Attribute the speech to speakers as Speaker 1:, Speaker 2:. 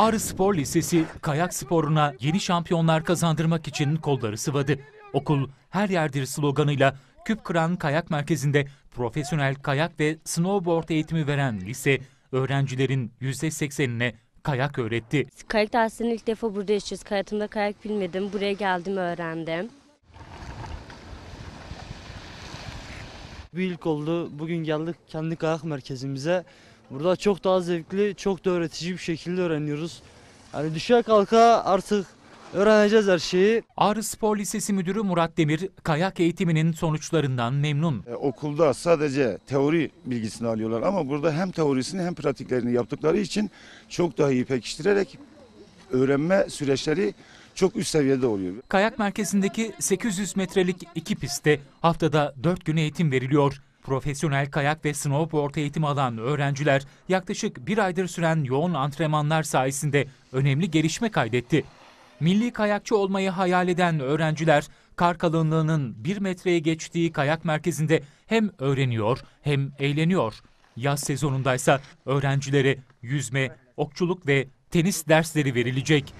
Speaker 1: Ağrı Spor Lisesi kayak sporuna yeni şampiyonlar kazandırmak için kolları sıvadı. Okul her yerdir sloganıyla Küp Kıran Kayak Merkezi'nde profesyonel kayak ve snowboard eğitimi veren lise öğrencilerin %80'ine kayak öğretti.
Speaker 2: Kayak dersini ilk defa burada yaşıyoruz. Hayatımda kayak bilmedim. Buraya geldim öğrendim.
Speaker 3: Bu ilk oldu. Bugün geldik kendi kayak merkezimize. Burada çok daha zevkli, çok da öğretici bir şekilde öğreniyoruz. Yani düşe kalka
Speaker 1: artık öğreneceğiz her şeyi. Ağrı Spor Lisesi Müdürü Murat Demir, kayak eğitiminin sonuçlarından memnun.
Speaker 4: E, okulda sadece teori bilgisini alıyorlar ama burada hem teorisini hem pratiklerini yaptıkları için çok daha iyi pekiştirerek öğrenme süreçleri çok üst seviyede oluyor.
Speaker 1: Kayak merkezindeki 800 metrelik iki pistte haftada 4 gün eğitim veriliyor. Profesyonel kayak ve snowboard eğitimi alan öğrenciler yaklaşık bir aydır süren yoğun antrenmanlar sayesinde önemli gelişme kaydetti. Milli kayakçı olmayı hayal eden öğrenciler kar kalınlığının bir metreye geçtiği kayak merkezinde hem öğreniyor hem eğleniyor. Yaz sezonundaysa öğrencilere yüzme, okçuluk ve tenis dersleri verilecek.